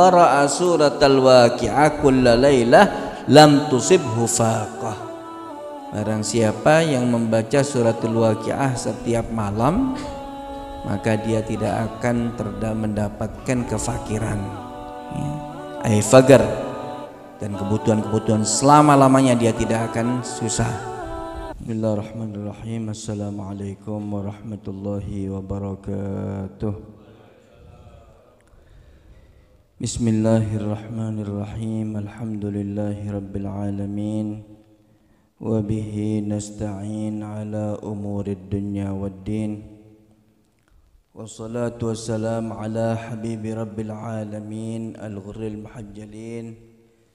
qara'a suratal waqi'ah kullalailah lam tusibhu faqah Barang siapa yang membaca suratul waqi'ah setiap malam maka dia tidak akan terdapat mendapatkan kefakiran ya. fagar dan kebutuhan-kebutuhan selama-lamanya dia tidak akan susah Bismillahirrahmanirrahim Assalamualaikum warahmatullahi wabarakatuh بسم الله الرحمن الرحيم الحمد لله رب العالمين وبه نستعين على أمور الدنيا والدين والصلاة والسلام على حبيب رب العالمين الغر المحجلين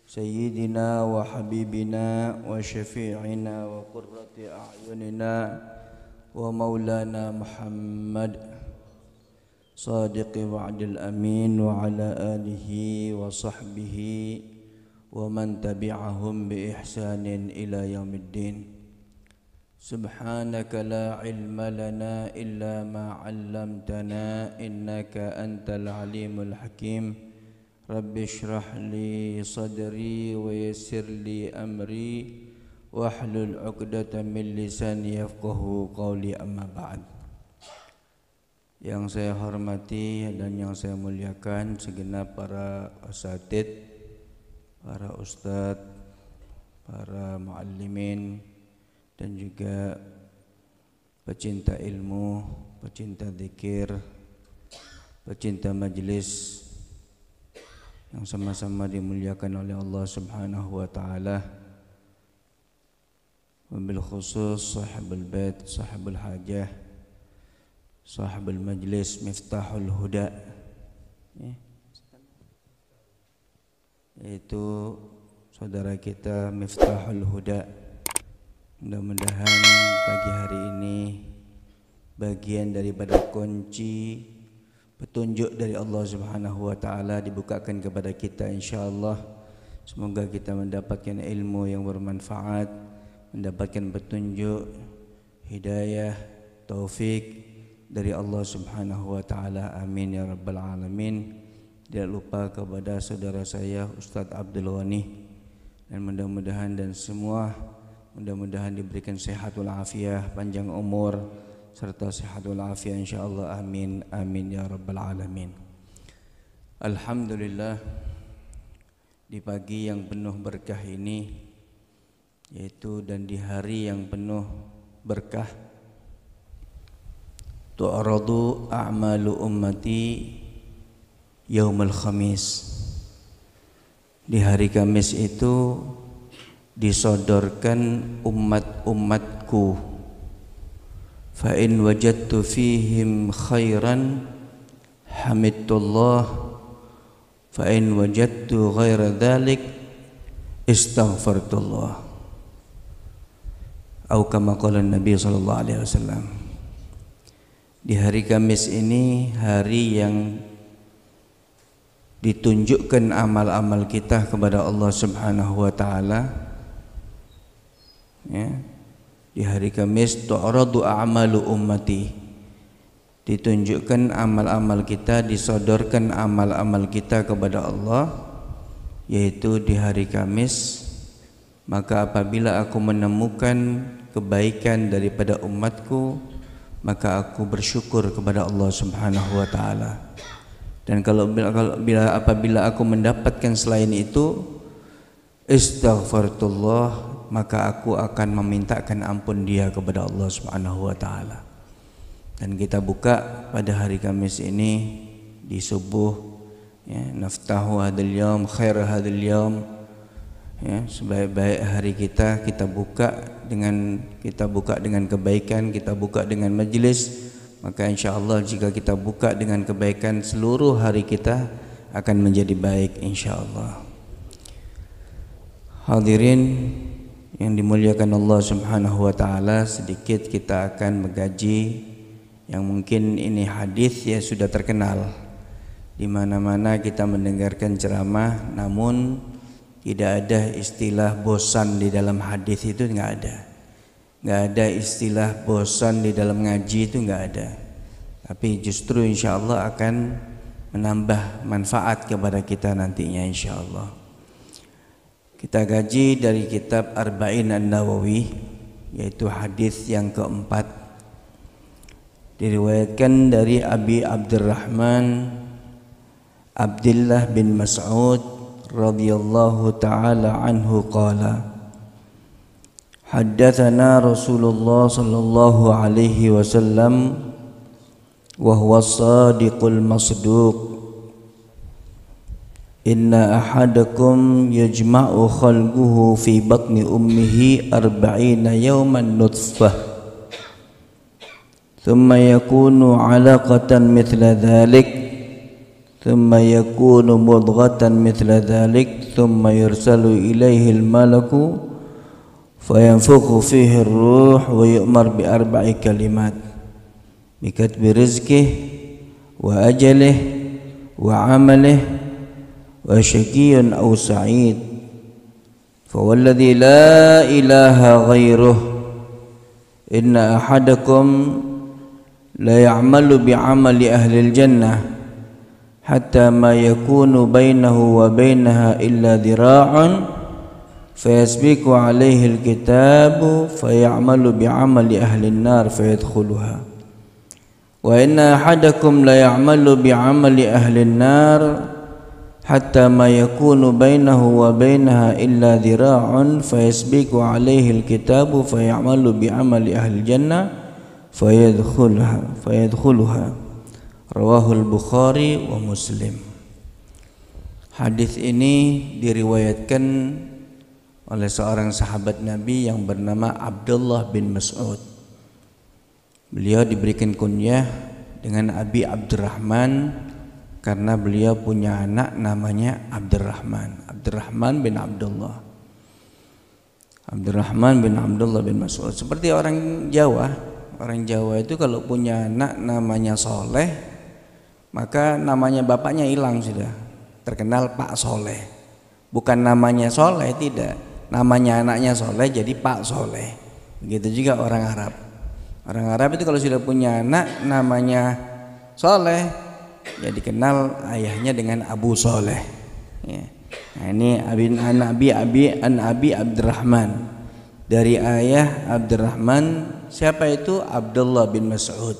سيدنا وحبيبنا وشفيعنا وقرة أعيننا ومولانا محمد صادق وعد الأمين وعلى آله وصحبه ومن تبعهم بإحسان إلى يوم الدين سبحانك لا علم لنا إلا ما علمتنا إنك أنت العليم الحكيم رب اشرح لي صدري ويسر لي أمري واحلل عقدة من لساني يفقه قولي أما بعد Yang saya hormati dan yang saya muliakan segenap para asatid, para ustadz, para muallimin dan juga pecinta ilmu, pecinta zikir, pecinta majlis yang sama-sama dimuliakan oleh Allah Subhanahu wa taala. Wabil khusus sahabat bait, sahibul hajah, sahibul majlis miftahul huda ya. saudara kita miftahul huda mudah-mudahan pagi hari ini bagian daripada kunci petunjuk dari Allah Subhanahu wa taala dibukakan kepada kita insyaallah semoga kita mendapatkan ilmu yang bermanfaat mendapatkan petunjuk hidayah taufik dari Allah Subhanahu wa taala. Amin ya rabbal alamin. Tidak lupa kepada saudara saya Ustadz Abdul Wani dan mudah-mudahan dan semua mudah-mudahan diberikan sehat walafiat, panjang umur serta sehat walafiat insyaallah. Amin. Amin ya rabbal alamin. Alhamdulillah di pagi yang penuh berkah ini yaitu dan di hari yang penuh berkah tu'radu a'malu ummati yaumul khamis di hari Kamis itu disodorkan umat-umatku fa in wajadtu fihim khairan hamidullah fa in wajadtu ghaira dhalik istaghfartullah atau kama qala Nabi sallallahu alaihi wasallam di hari Kamis ini hari yang ditunjukkan amal-amal kita kepada Allah Subhanahu wa taala. Ya. Di hari Kamis tu'radu a'malu ummati. Ditunjukkan amal-amal kita, disodorkan amal-amal kita kepada Allah yaitu di hari Kamis. Maka apabila aku menemukan kebaikan daripada umatku, maka aku bersyukur kepada Allah Subhanahu wa taala. Dan kalau bila, kalau bila apabila aku mendapatkan selain itu istaghfarullah maka aku akan memintakan ampun dia kepada Allah Subhanahu wa taala. Dan kita buka pada hari Kamis ini di subuh ya naftahu hadal yaum khair yaum ya sebaik-baik hari kita kita buka dengan kita buka dengan kebaikan, kita buka dengan majlis, maka insya Allah jika kita buka dengan kebaikan seluruh hari kita akan menjadi baik insya Allah. Hadirin yang dimuliakan Allah Subhanahu wa taala, sedikit kita akan mengaji yang mungkin ini hadis ya sudah terkenal. Di mana-mana kita mendengarkan ceramah namun tidak ada istilah bosan di dalam hadis itu nggak ada. Nggak ada istilah bosan di dalam ngaji itu nggak ada. Tapi justru insya Allah akan menambah manfaat kepada kita nantinya insya Allah. Kita gaji dari kitab Arba'in An-Nawawi yaitu hadis yang keempat diriwayatkan dari Abi Abdurrahman Abdullah bin Mas'ud رضي الله تعالى عنه قال حدثنا رسول الله صلى الله عليه وسلم وهو الصادق المصدوق إن أحدكم يجمع خلقه في بطن أمه أربعين يوما نطفة ثم يكون علاقة مثل ذلك ثم يكون مضغة مثل ذلك ثم يرسل إليه الملك فينفخ فيه الروح ويؤمر بأربع كلمات بكتب رزقه وأجله وعمله وشكي أو سعيد فهو الذي لا إله غيره إن أحدكم ليعمل بعمل أهل الجنة حتى ما يكون بينه وبينها إلا ذراع فيسبق عليه الكتاب فيعمل بعمل أهل النار فيدخلها وإن أحدكم ليعمل بعمل أهل النار حتى ما يكون بينه وبينها إلا ذراع فيسبق عليه الكتاب فيعمل بعمل أهل الجنة فيدخلها فيدخلها Rawahul Bukhari wa Muslim. Hadis ini diriwayatkan oleh seorang sahabat Nabi yang bernama Abdullah bin Mas'ud. Beliau diberikan kunyah dengan Abi Abdurrahman karena beliau punya anak namanya Abdurrahman. Abdurrahman bin Abdullah. Abdurrahman bin Abdullah bin Mas'ud. Seperti orang Jawa, orang Jawa itu kalau punya anak namanya Soleh, maka namanya bapaknya hilang sudah terkenal Pak Soleh bukan namanya Soleh tidak namanya anaknya Soleh jadi Pak Soleh begitu juga orang Arab orang Arab itu kalau sudah punya anak namanya Soleh ya dikenal ayahnya dengan Abu Soleh ya. nah, ini abin an Abi Abi an Abi Abdurrahman dari ayah Abdurrahman siapa itu Abdullah bin Mas'ud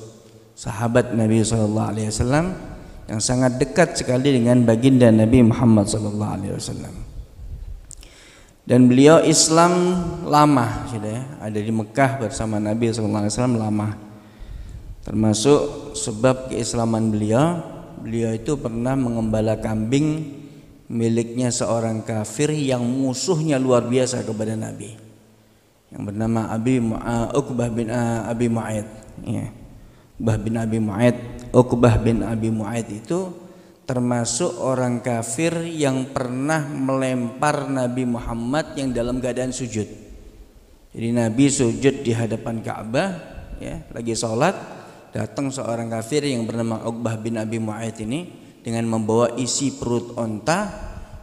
sahabat Nabi saw Alaihi Wasallam yang sangat dekat sekali dengan baginda Nabi Muhammad saw Alaihi Wasallam. Dan beliau Islam lama sudah ya, ada di Mekah bersama Nabi saw Alaihi Wasallam lama. Termasuk sebab keislaman beliau, beliau itu pernah mengembala kambing miliknya seorang kafir yang musuhnya luar biasa kepada Nabi yang bernama Abi Uqbah bin eh, Abi Mu'aid. Uqbah bin Abi Mu'aid Uqbah bin Abi Mu'aid itu termasuk orang kafir yang pernah melempar Nabi Muhammad yang dalam keadaan sujud. Jadi Nabi sujud di hadapan Ka'bah, ya, lagi sholat, datang seorang kafir yang bernama Uqbah bin Abi Mu'aid ini dengan membawa isi perut onta,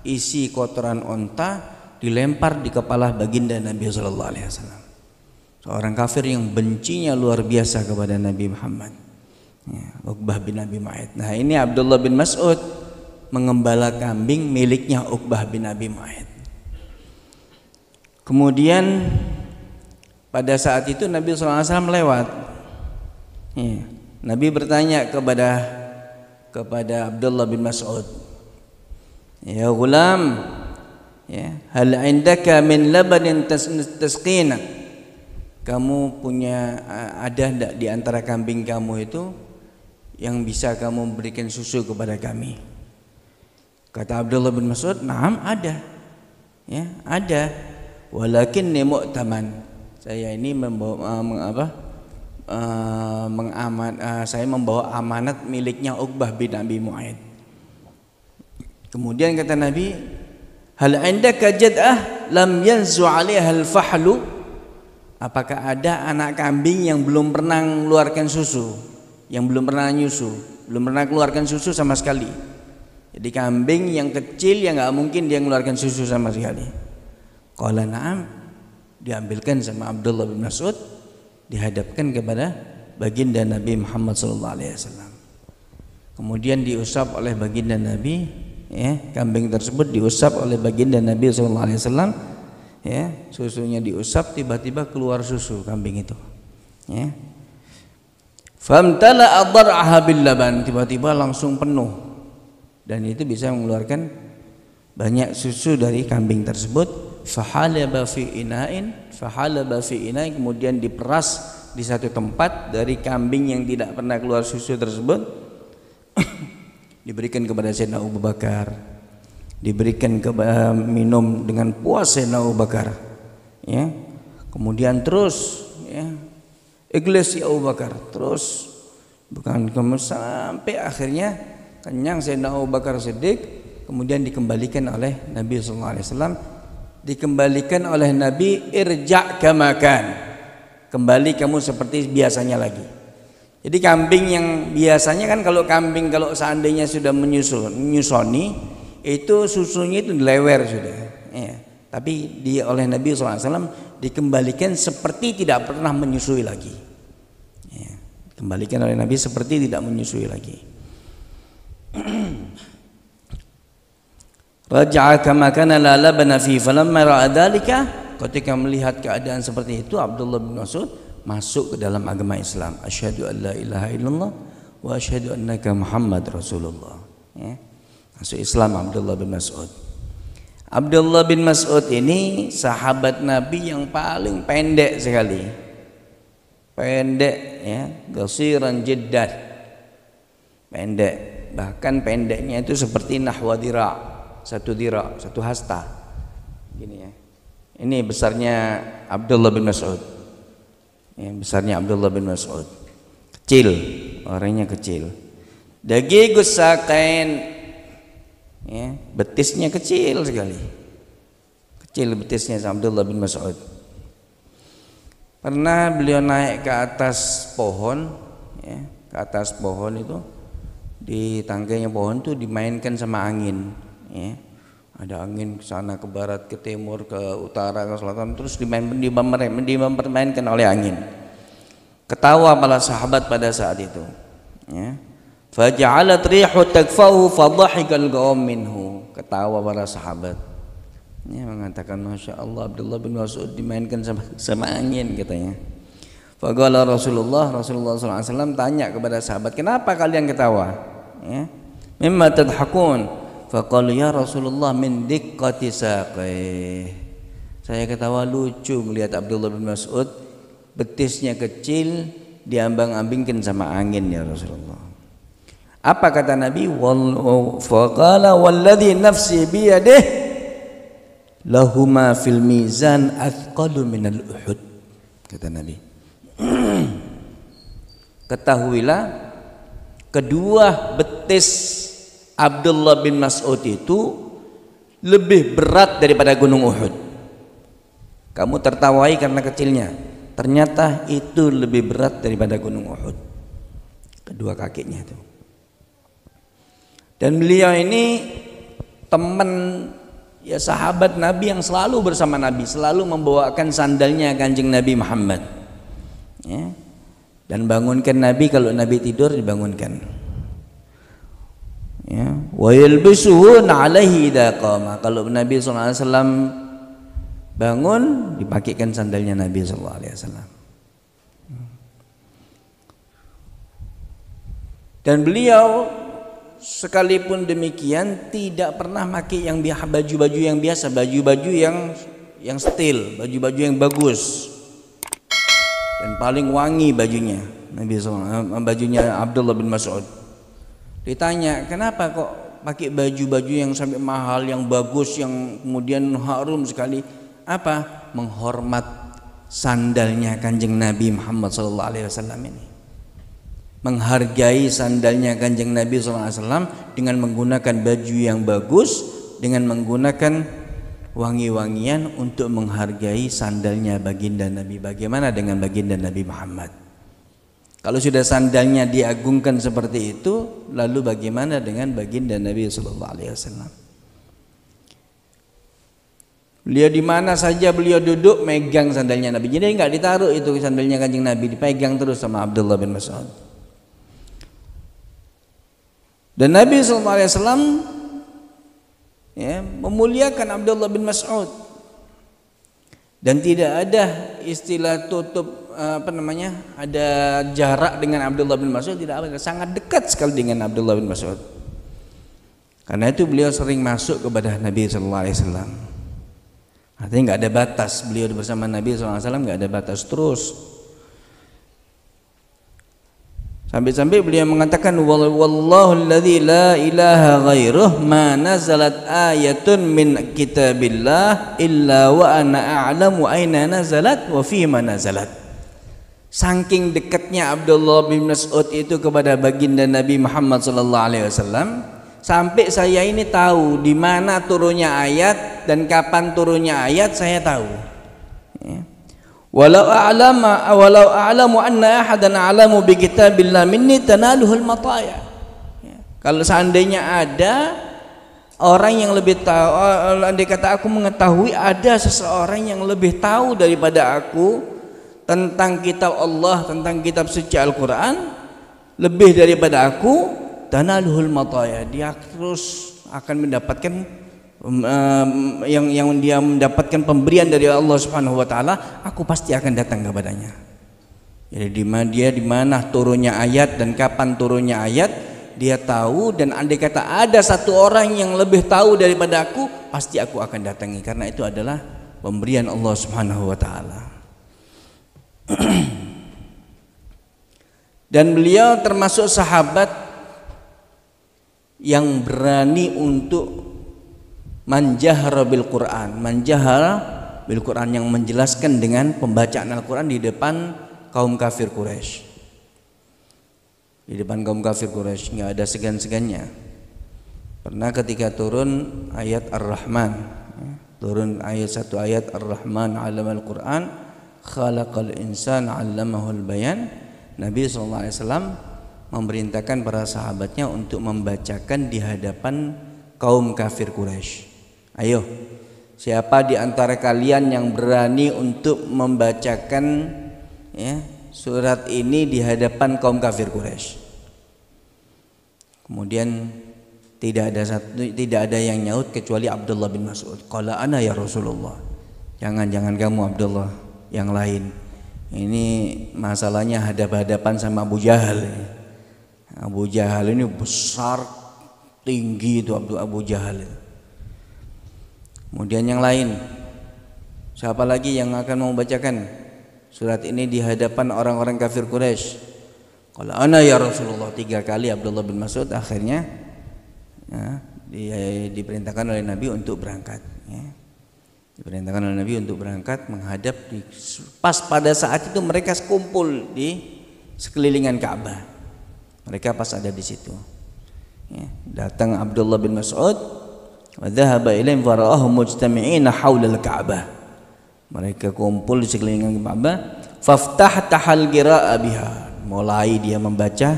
isi kotoran onta dilempar di kepala baginda Nabi Sallallahu Alaihi Wasallam seorang kafir yang bencinya luar biasa kepada Nabi Muhammad ya, Uqbah bin Abi Mu'aid nah ini Abdullah bin Mas'ud mengembala kambing miliknya Uqbah bin Abi Mu'aid kemudian pada saat itu Nabi SAW lewat ya, Nabi bertanya kepada kepada Abdullah bin Mas'ud ya gulam ya hal indaka min labanin tasqina kamu punya ada tidak di antara kambing kamu itu yang bisa kamu berikan susu kepada kami? Kata Abdullah bin Mas'ud, "Naam, ada." Ya, ada. Walakin taman. Saya ini membawa uh, meng, apa? Uh, mengaman, uh, saya membawa amanat miliknya Uqbah bin Abi Muaid. Kemudian kata Nabi, "Hal indaka jad'ah lam yanzu 'alaiha al-fahlu?" Apakah ada anak kambing yang belum pernah mengeluarkan susu, yang belum pernah nyusu, belum pernah keluarkan susu sama sekali? Jadi kambing yang kecil yang nggak mungkin dia mengeluarkan susu sama sekali. Kalau na'am diambilkan sama Abdullah bin Mas'ud dihadapkan kepada baginda Nabi Muhammad sallallahu alaihi wasallam. Kemudian diusap oleh baginda Nabi ya, kambing tersebut diusap oleh baginda Nabi sallallahu alaihi wasallam ya susunya diusap tiba-tiba keluar susu kambing itu ya famtala adar'aha bil laban tiba-tiba langsung penuh dan itu bisa mengeluarkan banyak susu dari kambing tersebut fahalaba fi ina'in fahalaba fi ina'in kemudian diperas di satu tempat dari kambing yang tidak pernah keluar susu tersebut diberikan kepada Sayyidina Abu Bakar diberikan ke, uh, minum dengan puas Sayyidina Bakar ya kemudian terus ya iglis ya Abu Bakar terus bukan kamu sampai akhirnya kenyang Sayyidina Abu Bakar Siddiq kemudian dikembalikan oleh Nabi sallallahu alaihi wasallam dikembalikan oleh Nabi irja kamakan kembali kamu seperti biasanya lagi jadi kambing yang biasanya kan kalau kambing kalau seandainya sudah menyusul menyusoni itu susunya itu lewer sudah ya. tapi di oleh Nabi SAW dikembalikan seperti tidak pernah menyusui lagi ya. kembalikan oleh Nabi seperti tidak menyusui lagi Raja'a kama kana la labana fi falamma ra'a ketika melihat keadaan seperti itu Abdullah bin Mas'ud masuk ke dalam agama Islam asyhadu an la ilaha illallah wa asyhadu annaka Muhammad Rasulullah ya masuk Islam Abdullah bin Mas'ud Abdullah bin Mas'ud ini sahabat Nabi yang paling pendek sekali pendek ya gasiran jeddah pendek bahkan pendeknya itu seperti nahwa dira satu dira satu hasta gini ya ini besarnya Abdullah bin Mas'ud Ini besarnya Abdullah bin Mas'ud kecil orangnya kecil dagi gusakan ya, betisnya kecil sekali kecil betisnya Abdullah bin Mas'ud pernah beliau naik ke atas pohon ya, ke atas pohon itu di tangganya pohon itu dimainkan sama angin ya. ada angin ke sana ke barat ke timur ke utara ke selatan terus dimainkan dimainkan, dimainkan oleh angin ketawa para sahabat pada saat itu ya Faja'alat rihu takfahu fadhahikal qawm minhu. Ketawa para sahabat. Ini mengatakan Masya Allah Abdullah bin Mas'ud dimainkan sama, sama angin katanya. Fagala Rasulullah Rasulullah SAW tanya kepada sahabat kenapa kalian ketawa? Ya. Mimma tadhakun? Faqalu ya Rasulullah min diqqati saqih. Saya ketawa lucu melihat Abdullah bin Mas'ud betisnya kecil diambang-ambingkan sama angin ya Rasulullah. Apa kata Nabi? Faqala walladhi nafsi biyadih lahuma fil mizan athqalu minal uhud. Kata Nabi. Ketahuilah kedua betis Abdullah bin Mas'ud itu lebih berat daripada gunung Uhud. Kamu tertawai karena kecilnya. Ternyata itu lebih berat daripada gunung Uhud. Kedua kakinya itu. Dan beliau ini teman ya sahabat Nabi yang selalu bersama Nabi, selalu membawakan sandalnya kanjeng Nabi Muhammad. Ya. Dan bangunkan Nabi kalau Nabi tidur dibangunkan ya. wa yalbisuhun alaihi kalau Nabi saw bangun dipakaikan sandalnya Nabi saw. dan beliau sekalipun demikian tidak pernah pakai yang baju-baju yang biasa, baju-baju yang yang steel baju-baju yang bagus. Dan paling wangi bajunya Nabi SAW, bajunya Abdullah bin Mas'ud. Ditanya, "Kenapa kok pakai baju-baju yang sampai mahal, yang bagus, yang kemudian harum sekali?" Apa? Menghormat sandalnya Kanjeng Nabi Muhammad SAW ini menghargai sandalnya kanjeng Nabi SAW dengan menggunakan baju yang bagus dengan menggunakan wangi-wangian untuk menghargai sandalnya baginda Nabi bagaimana dengan baginda Nabi Muhammad kalau sudah sandalnya diagungkan seperti itu lalu bagaimana dengan baginda Nabi SAW Beliau di mana saja beliau duduk megang sandalnya Nabi. Jadi nggak ditaruh itu sandalnya kanjeng Nabi dipegang terus sama Abdullah bin Mas'ud. Dan Nabi SAW ya, memuliakan Abdullah bin Mas'ud dan tidak ada istilah tutup apa namanya ada jarak dengan Abdullah bin Mas'ud tidak ada sangat dekat sekali dengan Abdullah bin Mas'ud karena itu beliau sering masuk kepada Nabi Shallallahu Alaihi Wasallam artinya nggak ada batas beliau bersama Nabi Shallallahu Alaihi Wasallam nggak ada batas terus Sampai-sampai beliau mengatakan wallahu alladzi la ilaha ghairuh ma nazalat ayatun min kitabillah illa wa ana a'lamu aina nazalat wa fi ma nazalat. Saking dekatnya Abdullah bin Mas'ud itu kepada baginda Nabi Muhammad sallallahu alaihi wasallam sampai saya ini tahu di mana turunnya ayat dan kapan turunnya ayat saya tahu. Walau a'lama walau a'lamu anna ahadan a'lamu bi kitabillah minni tanaluhul mataya. Ya. Kalau seandainya ada orang yang lebih tahu eh, andai kata aku mengetahui ada seseorang yang lebih tahu daripada aku tentang kitab Allah, tentang kitab suci Al-Qur'an lebih daripada aku tanaluhul mataya. Dia terus akan mendapatkan yang yang dia mendapatkan pemberian dari Allah Subhanahu wa taala, aku pasti akan datang kepadanya. Jadi di mana dia di mana turunnya ayat dan kapan turunnya ayat, dia tahu dan andai kata ada satu orang yang lebih tahu daripada aku, pasti aku akan datangi karena itu adalah pemberian Allah Subhanahu wa taala. dan beliau termasuk sahabat yang berani untuk man bil Quran man bil Quran yang menjelaskan dengan pembacaan Al-Quran di depan kaum kafir Quraisy di depan kaum kafir Quraisy nggak ada segan-segannya pernah ketika turun ayat Ar-Rahman turun ayat satu ayat Ar-Rahman alam Al-Quran khalaqal insan al bayan Nabi SAW memerintahkan para sahabatnya untuk membacakan di hadapan kaum kafir Quraisy. Ayo, siapa di antara kalian yang berani untuk membacakan ya, surat ini di hadapan kaum kafir Quraisy? Kemudian tidak ada satu tidak ada yang nyaut kecuali Abdullah bin Mas'ud. Qala ana ya Rasulullah. Jangan jangan kamu Abdullah, yang lain. Ini masalahnya hadap-hadapan sama Abu Jahal. Abu Jahal ini besar tinggi itu Abu Abu Jahal. Itu. Kemudian yang lain, siapa lagi yang akan membacakan surat ini di hadapan orang-orang kafir Quraisy? Kalau ana ya Rasulullah tiga kali Abdullah bin Mas'ud akhirnya ya, di, diperintahkan oleh Nabi untuk berangkat. Ya. Diperintahkan oleh Nabi untuk berangkat menghadap di, pas pada saat itu mereka kumpul di sekelilingan Ka'bah. Mereka pas ada di situ. Ya, datang Abdullah bin Mas'ud Wadhahaba ilaihim fara'ahum mujtami'ina hawla al-Ka'bah. Mereka kumpul di sekeliling Ka'bah. Faftah tahal qira'a biha. Mulai dia membaca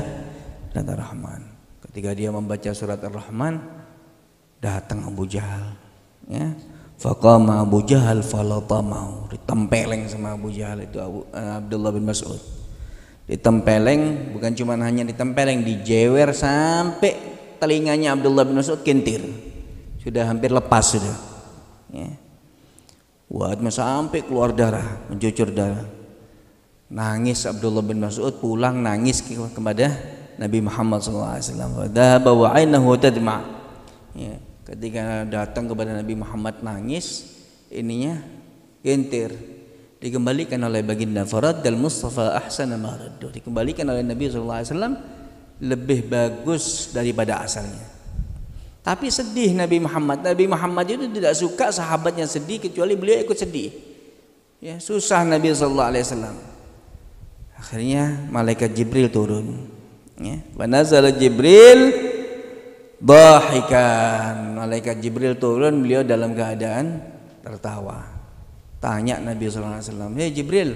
surat Ar-Rahman. Ketika dia membaca surat Ar-Rahman, datang Abu Jahal. Ya. Faqama Abu Jahal falatamau. Ditempeleng sama Abu Jahal itu Abu, uh, Abdullah bin Mas'ud. Ditempeleng, bukan cuma hanya ditempeleng, dijewer sampai telinganya Abdullah bin Mas'ud kintir sudah hampir lepas sudah ya. sampai keluar darah mencucur darah nangis Abdullah bin Mas'ud pulang nangis kepada Nabi Muhammad SAW dhaba wa ainahu tadma ya. ketika datang kepada Nabi Muhammad nangis ininya gentir dikembalikan oleh baginda Farad dan Mustafa ahsana maraddu dikembalikan oleh Nabi SAW lebih bagus daripada asalnya tapi sedih Nabi Muhammad. Nabi Muhammad itu tidak suka sahabatnya sedih kecuali beliau ikut sedih. Ya, susah Nabi sallallahu alaihi wasallam. Akhirnya malaikat Jibril turun. Ya, Banazala Jibril dahikan. Malaikat Jibril turun beliau dalam keadaan tertawa. Tanya Nabi sallallahu alaihi wasallam, "Hei Jibril,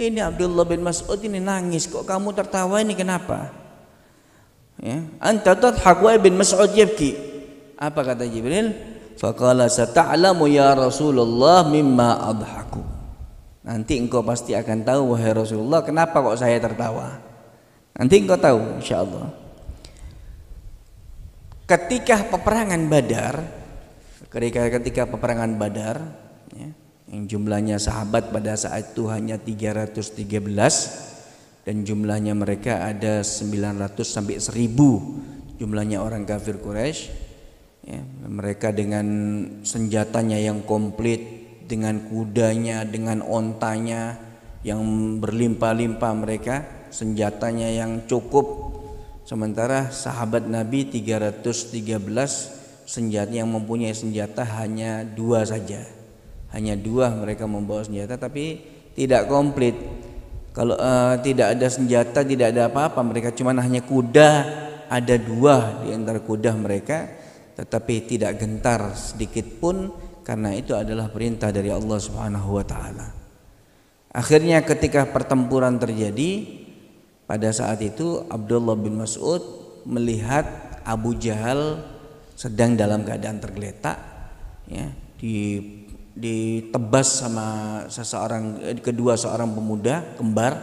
ini Abdullah bin Mas'ud ini nangis kok kamu tertawa ini kenapa?" ya anta tadhak ibn mas'ud yabki apa kata jibril faqala sata'lamu ya rasulullah mimma adhaku nanti engkau pasti akan tahu wahai rasulullah kenapa kok saya tertawa nanti engkau tahu insyaallah ketika peperangan badar ketika ketika peperangan badar ya, yang jumlahnya sahabat pada saat itu hanya 313 dan jumlahnya mereka ada 900 sampai 1000 jumlahnya orang kafir Quraisy ya, mereka dengan senjatanya yang komplit dengan kudanya dengan ontanya yang berlimpah-limpah mereka senjatanya yang cukup sementara sahabat Nabi 313 senjata yang mempunyai senjata hanya dua saja hanya dua mereka membawa senjata tapi tidak komplit kalau uh, tidak ada senjata, tidak ada apa-apa, mereka cuma hanya kuda, ada dua di antara kuda mereka, tetapi tidak gentar sedikit pun karena itu adalah perintah dari Allah Subhanahu wa taala. Akhirnya ketika pertempuran terjadi, pada saat itu Abdullah bin Mas'ud melihat Abu Jahal sedang dalam keadaan tergeletak ya, di ditebas sama seseorang eh, kedua seorang pemuda kembar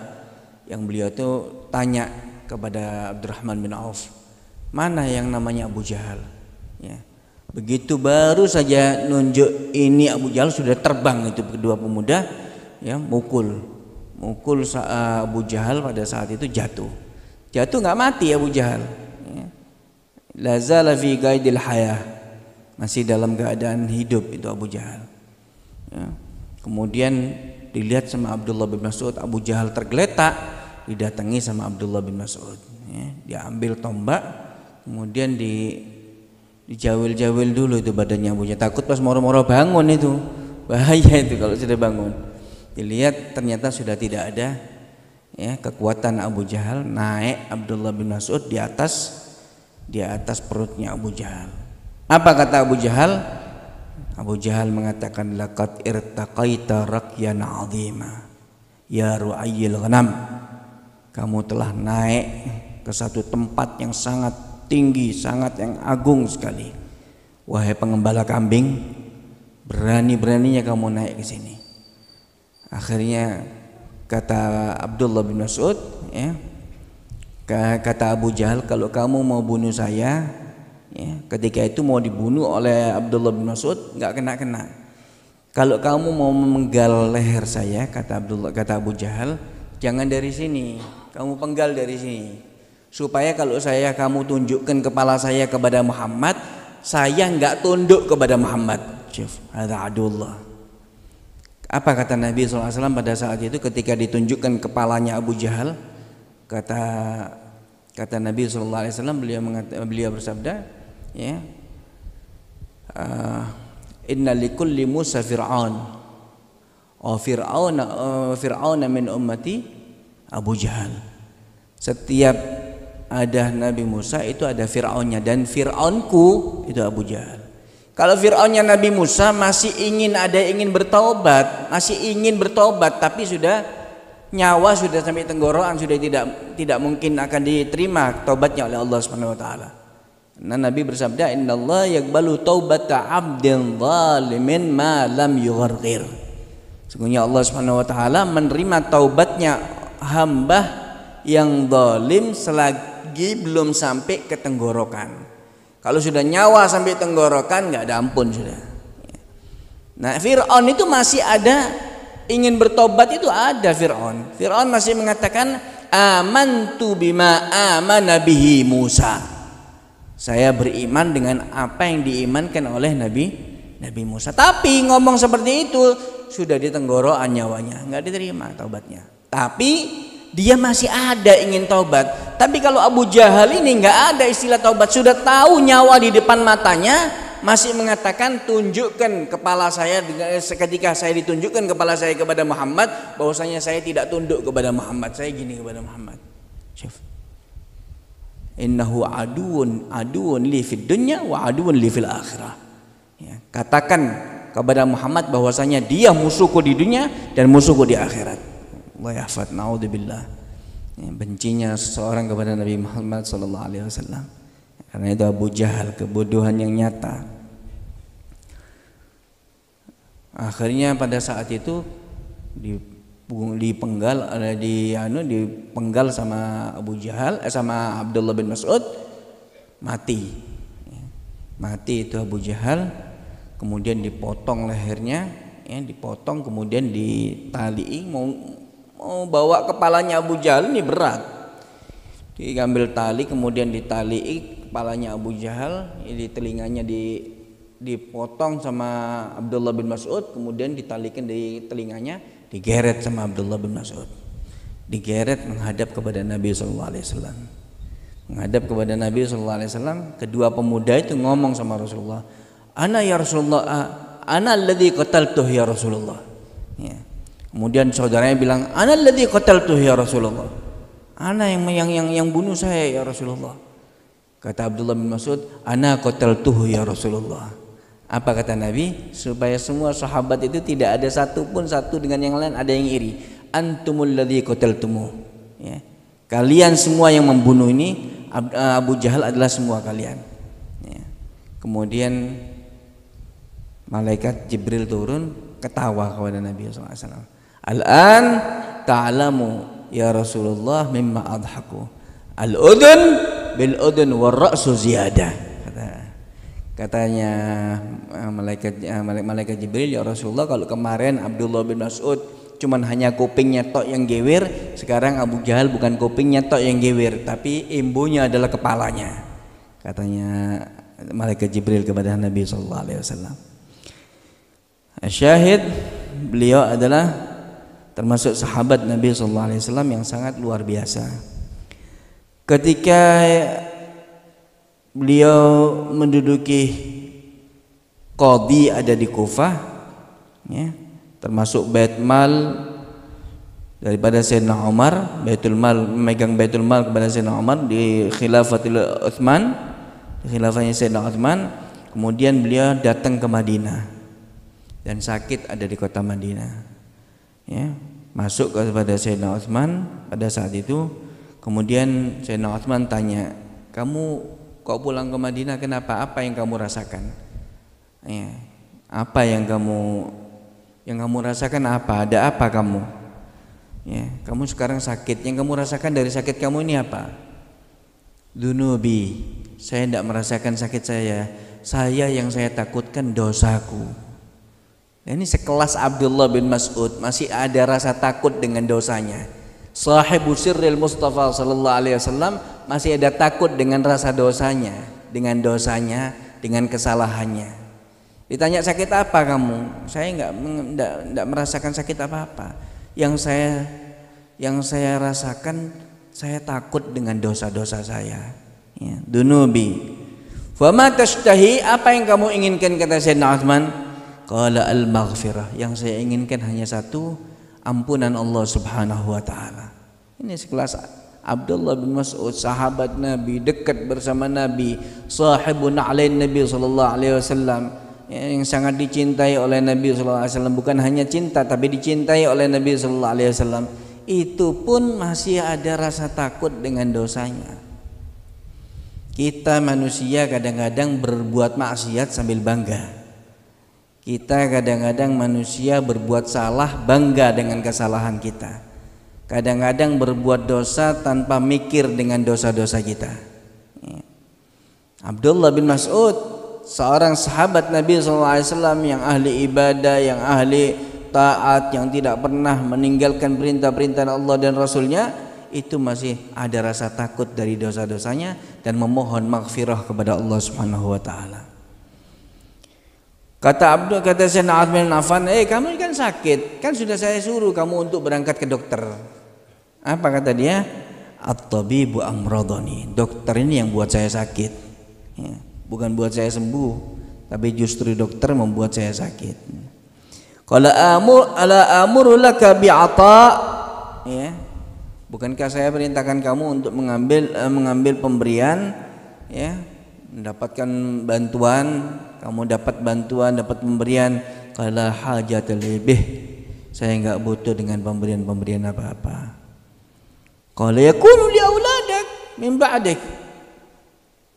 yang beliau itu tanya kepada Abdurrahman bin Auf mana yang namanya Abu Jahal ya begitu baru saja nunjuk ini Abu Jahal sudah terbang itu kedua pemuda ya mukul mukul eh, Abu Jahal pada saat itu jatuh jatuh nggak mati Abu Jahal ya. lazala fi hayah masih dalam keadaan hidup itu Abu Jahal ya. kemudian dilihat sama Abdullah bin Mas'ud Abu Jahal tergeletak didatangi sama Abdullah bin Mas'ud ya. diambil tombak kemudian di dijawil-jawil dulu itu badannya Abu Jahal takut pas moro-moro bangun itu bahaya itu kalau sudah bangun dilihat ternyata sudah tidak ada ya kekuatan Abu Jahal naik Abdullah bin Mas'ud di atas di atas perutnya Abu Jahal apa kata Abu Jahal Abu Jahal mengatakan laqad irtaqaita rakyan azima ya ru'ayyil ghanam kamu telah naik ke satu tempat yang sangat tinggi sangat yang agung sekali wahai pengembala kambing berani-beraninya kamu naik ke sini akhirnya kata Abdullah bin Mas'ud ya kata Abu Jahal kalau kamu mau bunuh saya ya, ketika itu mau dibunuh oleh Abdullah bin Mas'ud nggak kena-kena kalau kamu mau menggal leher saya kata Abdullah kata Abu Jahal jangan dari sini kamu penggal dari sini supaya kalau saya kamu tunjukkan kepala saya kepada Muhammad saya nggak tunduk kepada Muhammad Chef ada Abdullah. apa kata Nabi SAW pada saat itu ketika ditunjukkan kepalanya Abu Jahal kata kata Nabi SAW beliau, beliau bersabda ya uh, inna likulli Musa fir'aun oh fir'aun uh, fir'aun min ummati Abu Jahal setiap ada Nabi Musa itu ada Fir'aunnya dan Fir'aunku itu Abu Jahal kalau Fir'aunnya Nabi Musa masih ingin ada ingin bertobat, masih ingin bertobat tapi sudah nyawa sudah sampai tenggorokan sudah tidak tidak mungkin akan diterima tobatnya oleh Allah Subhanahu wa taala. Nah, Nabi bersabda, "Inna Allah yakbalu taubata 'abdin zalimin ma lam yugharghir." Sungguhnya Allah Subhanahu wa taala menerima taubatnya hamba yang zalim selagi belum sampai ke tenggorokan. Kalau sudah nyawa sampai tenggorokan nggak ada ampun sudah. Nah, Fir'aun itu masih ada ingin bertobat itu ada Fir'aun. Fir'aun masih mengatakan amantu bima amana bihi Musa saya beriman dengan apa yang diimankan oleh Nabi Nabi Musa. Tapi ngomong seperti itu sudah ditenggorokan nyawanya, nggak diterima taubatnya. Tapi dia masih ada ingin taubat. Tapi kalau Abu Jahal ini nggak ada istilah taubat, sudah tahu nyawa di depan matanya, masih mengatakan tunjukkan kepala saya eh, ketika saya ditunjukkan kepala saya kepada Muhammad, bahwasanya saya tidak tunduk kepada Muhammad, saya gini kepada Muhammad innahu aduun aduun li fid dunya wa aduun li fil akhirah ya, katakan kepada Muhammad bahwasanya dia musuhku di dunia dan musuhku di akhirat Wa yahfad naudzubillah ya, bencinya seseorang kepada Nabi Muhammad sallallahu alaihi wasallam karena itu Abu Jahal kebodohan yang nyata akhirnya pada saat itu di dipenggal di anu dipenggal sama Abu Jahal eh, sama Abdullah bin Mas'ud mati ya. mati itu Abu Jahal kemudian dipotong lehernya ya dipotong kemudian ditaliin mau mau bawa kepalanya Abu Jahal ini berat diambil tali kemudian ditaliin kepalanya Abu Jahal di telinganya di dipotong sama Abdullah bin Mas'ud kemudian ditalikan di telinganya digeret sama Abdullah bin Mas'ud digeret menghadap kepada Nabi Shallallahu Alaihi Wasallam menghadap kepada Nabi Shallallahu Alaihi Wasallam kedua pemuda itu ngomong sama Rasulullah Ana ya Rasulullah Ana alladhi qataltuh ya Rasulullah ya. kemudian saudaranya bilang Ana alladhi qataltuh ya Rasulullah Ana yang yang yang yang bunuh saya ya Rasulullah kata Abdullah bin Mas'ud Ana qataltuh ya Rasulullah apa kata Nabi? Supaya semua sahabat itu tidak ada satupun satu dengan yang lain ada yang iri. Antumul ladzi qataltumu. Ya. Kalian semua yang membunuh ini eh, Abu Jahal adalah semua kalian. Ya. Kemudian malaikat Jibril turun ketawa kepada Nabi SAW. Al-an ta'lamu ya Rasulullah mimma adhaku. Al-udun bil udun war ra'su ziyadah Katanya ah, malaikat ah, malaikat Jibril ya Rasulullah kalau kemarin Abdullah bin Mas'ud cuman hanya kupingnya tok yang gewir, sekarang Abu Jahal bukan kupingnya tok yang gewir, tapi imbunya adalah kepalanya. Katanya malaikat Jibril kepada Nabi sallallahu alaihi wasallam. Syahid beliau adalah termasuk sahabat Nabi sallallahu alaihi wasallam yang sangat luar biasa. Ketika beliau menduduki kodi ada di Kufah ya, termasuk Bait Mal daripada Sayyidina Umar Baitul Mal memegang Baitul Mal kepada Sayyidina Umar di khilafatul Utsman di khilafahnya Sayyidina Utsman kemudian beliau datang ke Madinah dan sakit ada di kota Madinah ya masuk kepada Sayyidina Utsman pada saat itu kemudian Sayyidina Utsman tanya kamu kau pulang ke Madinah kenapa apa yang kamu rasakan ya apa yang kamu yang kamu rasakan apa ada apa kamu ya kamu sekarang sakit yang kamu rasakan dari sakit kamu ini apa dunubi saya tidak merasakan sakit saya saya yang saya takutkan dosaku ini sekelas Abdullah bin Mas'ud masih ada rasa takut dengan dosanya sahibu sirril Mustafa sallallahu alaihi wasallam masih ada takut dengan rasa dosanya, dengan dosanya, dengan kesalahannya. Ditanya sakit apa kamu? Saya enggak enggak, enggak merasakan sakit apa-apa. Yang saya yang saya rasakan saya takut dengan dosa-dosa saya. Ya, dunubi. Fama tashtahi apa yang kamu inginkan kata Sayyidina Uthman? Qala al-maghfirah. Yang saya inginkan hanya satu, ampunan Allah Subhanahu wa taala. Ini sekelas Abdullah bin Mas'ud sahabat Nabi, dekat bersama Nabi, sahibun alain Nabi sallallahu alaihi wasallam yang sangat dicintai oleh Nabi sallallahu alaihi wasallam bukan hanya cinta tapi dicintai oleh Nabi sallallahu alaihi wasallam. Itu pun masih ada rasa takut dengan dosanya. Kita manusia kadang-kadang berbuat maksiat sambil bangga. Kita kadang-kadang manusia berbuat salah bangga dengan kesalahan kita. Kadang-kadang berbuat dosa tanpa mikir dengan dosa-dosa kita. Ya. Abdullah bin Mas'ud seorang sahabat Nabi SAW yang ahli ibadah, yang ahli taat, yang tidak pernah meninggalkan perintah-perintah Allah dan Rasulnya itu masih ada rasa takut dari dosa-dosanya dan memohon maghfirah kepada Allah Subhanahu wa taala. Kata Abdul kata Sayyidina Uthman Nafan, "Eh, kamu kan sakit. Kan sudah saya suruh kamu untuk berangkat ke dokter." Apa kata dia? At-tabibu amrodoni, Dokter ini yang buat saya sakit. Ya, bukan buat saya sembuh, tapi justru dokter membuat saya sakit. Kalau amur ala amur ulah bi'ata ya. Bukankah saya perintahkan kamu untuk mengambil eh, mengambil pemberian ya, mendapatkan bantuan kamu dapat bantuan, dapat pemberian, kala hajat lebih. Saya enggak butuh dengan pemberian-pemberian apa-apa. Kalau yakunu li auladak min ba'dik.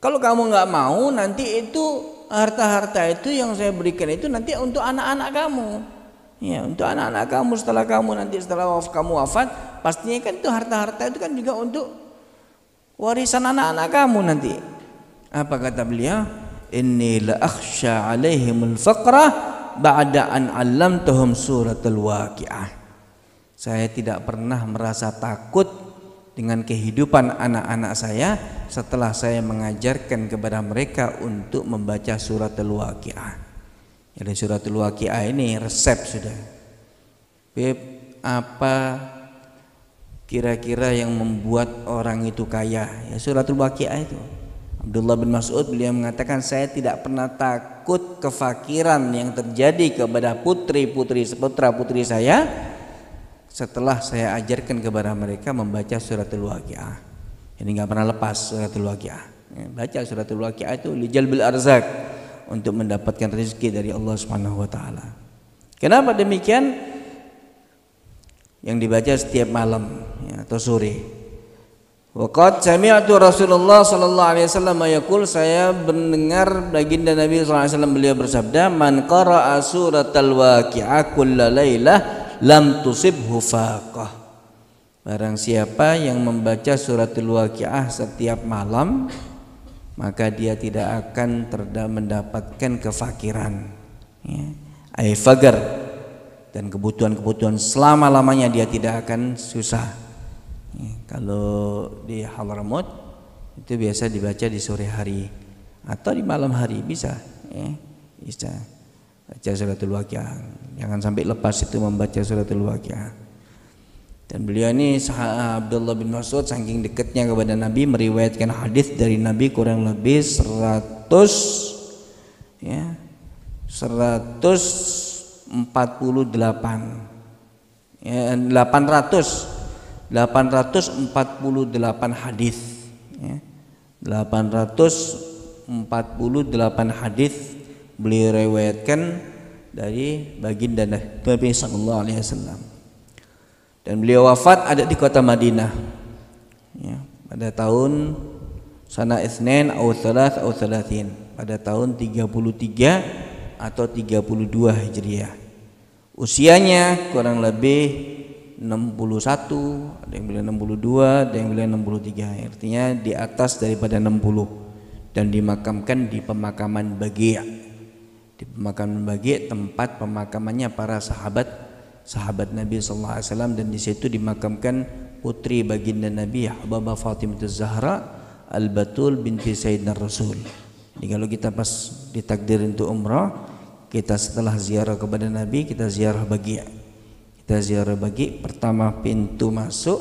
Kalau kamu enggak mau, nanti itu harta-harta itu yang saya berikan itu nanti untuk anak-anak kamu. Ya, untuk anak-anak kamu setelah kamu nanti setelah waf, kamu wafat, pastinya kan itu harta-harta itu kan juga untuk warisan anak-anak kamu nanti. Apa kata beliau? inni la akhsha alaihimul faqrah ba'da an 'allamtuhum suratul waqiah saya tidak pernah merasa takut dengan kehidupan anak-anak saya setelah saya mengajarkan kepada mereka untuk membaca suratul waqiah jadi suratul waqiah ini resep sudah Beb, apa kira-kira yang membuat orang itu kaya ya suratul waqiah itu Abdullah bin Mas'ud beliau mengatakan saya tidak pernah takut kefakiran yang terjadi kepada putri-putri seputra putri saya setelah saya ajarkan kepada mereka membaca suratul waqiah. Ini nggak pernah lepas suratul waqiah. Ya, baca suratul waqiah itu lijal bil arzak untuk mendapatkan rezeki dari Allah Subhanahu wa taala. Kenapa demikian? Yang dibaca setiap malam ya, atau sore Waqad sami'tu Rasulullah sallallahu alaihi wasallam yaqul saya mendengar baginda Nabi sallallahu alaihi wasallam beliau bersabda man qara'a suratal waqi'ah kullalailah lam tusibhu faqah Barang siapa yang membaca suratul waqi'ah setiap malam maka dia tidak akan terdapat mendapatkan kefakiran ya ai fagar dan kebutuhan-kebutuhan selama-lamanya dia tidak akan susah Ya, kalau di Hadramaut itu biasa dibaca di sore hari atau di malam hari bisa, ya, bisa baca suratul waqiah. Jangan sampai lepas itu membaca suratul waqiah. Dan beliau ini Abdullah bin Mas'ud saking dekatnya kepada Nabi meriwayatkan hadis dari Nabi kurang lebih 100 ya, ya delapan, delapan ratus. 848 hadis ya. 848 hadis beliau riwayatkan dari baginda Nabi sallallahu alaihi wasallam. Dan beliau wafat ada di kota Madinah. Ya, pada tahun sana Isnin atau Thalath atau Thalathin pada tahun 33 atau 32 Hijriah. Usianya kurang lebih 61, ada yang bilang 62, ada yang bilang 63. Artinya di atas daripada 60 dan dimakamkan di pemakaman Bagia. Di pemakaman Bagia tempat pemakamannya para sahabat sahabat Nabi sallallahu alaihi wasallam dan di situ dimakamkan putri baginda Nabi Habibah Fatimah Zahra Al-Batul binti Sayyidina Rasul. Jadi kalau kita pas ditakdir untuk umrah, kita setelah ziarah kepada Nabi, kita ziarah Bagia taziru bagi pertama pintu masuk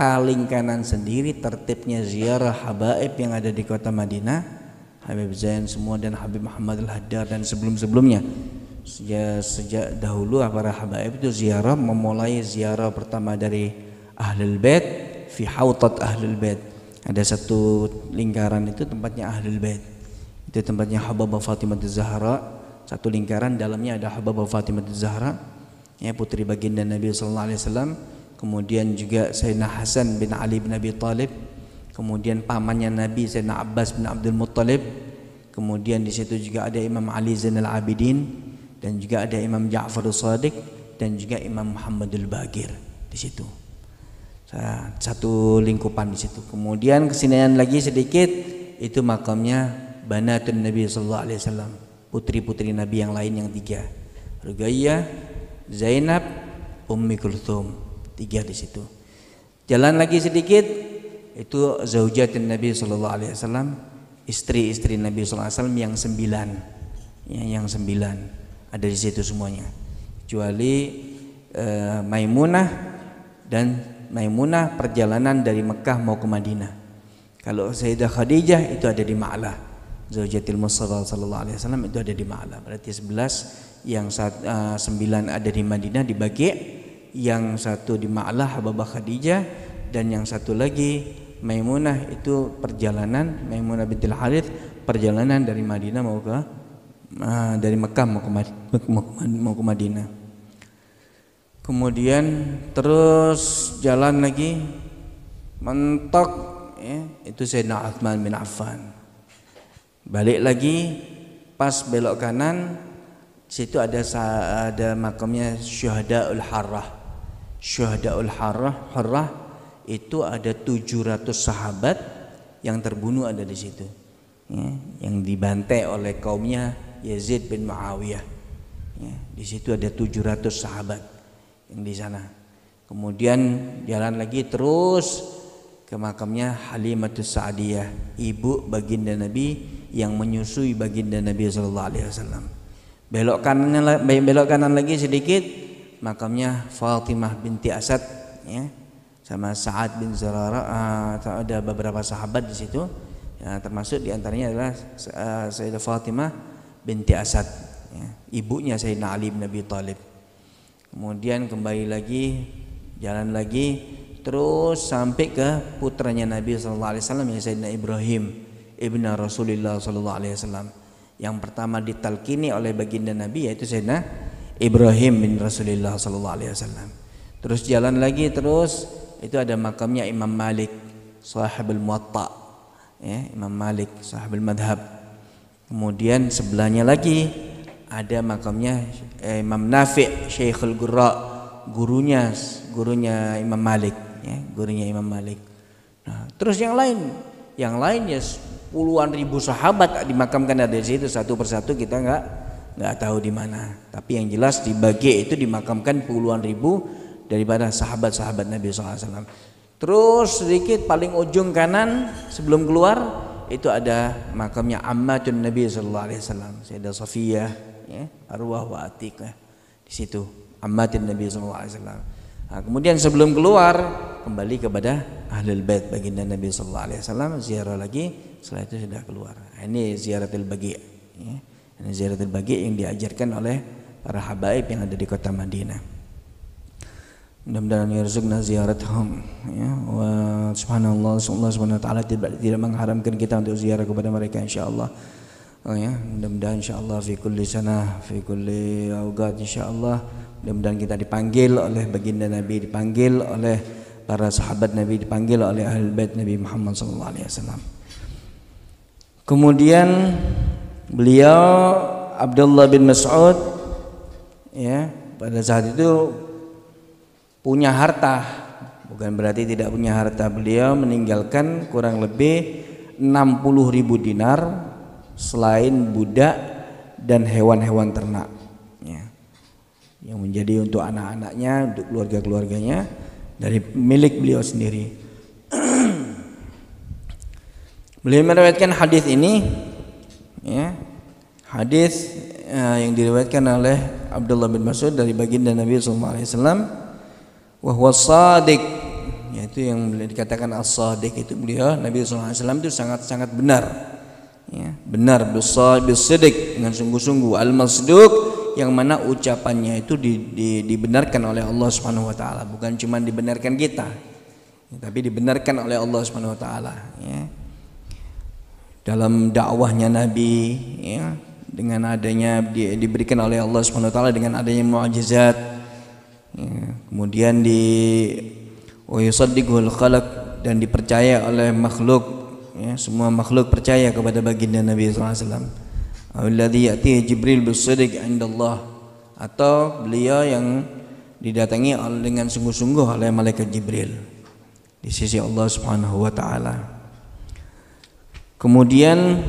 paling kanan sendiri tertibnya ziarah habaib yang ada di kota Madinah Habib Zain semua dan Habib Muhammad Al-Haddar dan sebelum-sebelumnya sejak, ya, sejak dahulu para habaib itu ziarah memulai ziarah pertama dari Ahlul Bait fi hautat Ahlul Bait ada satu lingkaran itu tempatnya Ahlul Bait itu tempatnya Hababah Fatimah Zahra satu lingkaran dalamnya ada Hababah Fatimah Zahra ya putri baginda Nabi sallallahu alaihi wasallam kemudian juga Sayyidina Hasan bin Ali bin Abi Thalib kemudian pamannya Nabi Sayyidina Abbas bin Abdul Muttalib kemudian di situ juga ada Imam Ali Zainal Abidin dan juga ada Imam Ja'far Shadiq dan juga Imam Muhammadul Bagir di situ satu lingkupan di situ kemudian kesinian lagi sedikit itu makamnya Banatun Nabi Sallallahu Alaihi Wasallam putri-putri Nabi yang lain yang tiga Rugaiyah Zainab, Ummi Kulthum. Tiga di situ. Jalan lagi sedikit itu zaujatin Nabi Shallallahu Alaihi Wasallam, istri-istri Nabi Shallallahu Alaihi Wasallam yang sembilan, ya, yang sembilan ada di situ semuanya, kecuali eh, Maimunah dan Maimunah perjalanan dari Mekah mau ke Madinah. Kalau Sayyidah Khadijah itu ada di Ma'la. Zaujatil Mustafa sallallahu alaihi wasallam itu ada di Ma'la. Berarti 11 yang satu uh, eh, sembilan ada di Madinah dibagi yang satu di Ma'lah Babah Khadijah dan yang satu lagi Maimunah itu perjalanan Maimunah bintil Harith perjalanan dari Madinah mau ke uh, dari Mekah mau ke, mau, ke, mau ke Madinah kemudian terus jalan lagi mentok ya, itu Sayyidina Uthman bin Affan balik lagi pas belok kanan situ ada ada makamnya syuhadaul harrah syuhadaul harrah harrah itu ada 700 sahabat yang terbunuh ada di situ ya, yang dibantai oleh kaumnya Yazid bin Muawiyah ya, di situ ada 700 sahabat yang di sana kemudian jalan lagi terus ke makamnya Halimatus Sa'diyah ibu baginda Nabi yang menyusui baginda Nabi sallallahu alaihi wasallam belok kanannya belok kanan lagi sedikit makamnya Fatimah binti Asad ya sama Sa'ad bin Zurarah eh, uh, ada beberapa sahabat di situ ya, termasuk diantaranya adalah uh, Sayyidah Fatimah binti Asad ya, ibunya Sayyidina Ali bin Abi Talib kemudian kembali lagi jalan lagi terus sampai ke putranya Nabi sallallahu alaihi wasallam Sayyidina Ibrahim ibnu Rasulullah sallallahu alaihi wasallam yang pertama ditalkini oleh baginda Nabi yaitu Sayyidina Ibrahim bin Rasulullah sallallahu alaihi wasallam. Terus jalan lagi terus itu ada makamnya Imam Malik Sahabul Muwatta. Ya, Imam Malik Sahabul Madhab. Kemudian sebelahnya lagi ada makamnya eh, Imam Nafi' Syekhul Gurra gurunya gurunya Imam Malik ya, gurunya Imam Malik. Nah, terus yang lain, yang lain ya puluhan ribu sahabat dimakamkan ada di situ satu persatu kita nggak nggak tahu di mana tapi yang jelas di bagi itu dimakamkan puluhan ribu daripada sahabat-sahabat Nabi SAW terus sedikit paling ujung kanan sebelum keluar itu ada makamnya ammatun Nabi Sallallahu Alaihi Wasallam ada Sofia, ya, arwah wa atik ya. di situ ammatin Nabi Sallallahu Alaihi Wasallam nah, kemudian sebelum keluar kembali kepada ahlul bait baginda Nabi sallallahu alaihi wasallam ziarah lagi setelah itu sudah keluar nah, ini ziaratul bagi ya. ini ziaratul bagi yang diajarkan oleh para habaib yang ada di kota Madinah mudah-mudahan yarzuqna ziaratuhum ya wa subhanallah Allah subhanahu wa taala tidak tidak mengharamkan kita untuk ziarah kepada mereka insyaallah Oh ya, mudah-mudahan insyaallah fi kulli sana, fi kulli awqat insyaallah mudah-mudahan kita dipanggil oleh baginda Nabi, dipanggil oleh para sahabat Nabi dipanggil oleh ahli bait Nabi Muhammad sallallahu alaihi wasallam. Kemudian beliau Abdullah bin Mas'ud ya pada saat itu punya harta bukan berarti tidak punya harta beliau meninggalkan kurang lebih 60 ribu dinar selain budak dan hewan-hewan ternak ya. yang menjadi untuk anak-anaknya untuk keluarga-keluarganya dari milik beliau sendiri. beliau meriwayatkan hadis ini ya. Hadis uh, yang diriwayatkan oleh Abdullah bin Mas'ud dari baginda Nabi sallallahu alaihi wasallam wa huwa yaitu yang dikatakan as-sadiq itu beliau Nabi sallallahu alaihi wasallam itu sangat-sangat benar. Ya, benar bisa dengan sungguh-sungguh al-masduq yang mana ucapannya itu di, di, dibenarkan oleh Allah Subhanahu wa taala, bukan cuma dibenarkan kita, tapi dibenarkan oleh Allah Subhanahu wa taala ya. Dalam dakwahnya Nabi ya, dengan adanya di, diberikan oleh Allah Subhanahu wa taala dengan adanya mukjizat ya. kemudian di wa yusaddiqul khalaq dan dipercaya oleh makhluk ya, semua makhluk percaya kepada baginda Nabi sallallahu alaihi wasallam alladhi ya'ti Jibril bisidq indallah atau beliau yang didatangi dengan sungguh-sungguh oleh malaikat Jibril di sisi Allah Subhanahu wa taala. Kemudian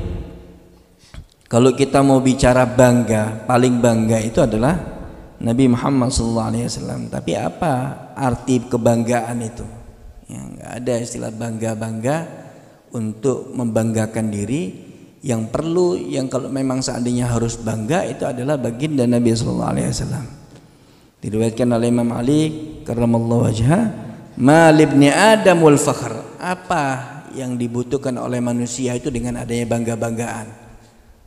kalau kita mau bicara bangga, paling bangga itu adalah Nabi Muhammad sallallahu alaihi wasallam. Tapi apa arti kebanggaan itu? Ya, enggak ada istilah bangga-bangga untuk membanggakan diri, yang perlu yang kalau memang seandainya harus bangga itu adalah baginda Nabi sallallahu alaihi wasallam. Diriwayatkan oleh Imam Ali karramallahu wajha, "Mal ibni Adam wal fakhr." Apa yang dibutuhkan oleh manusia itu dengan adanya bangga-banggaan.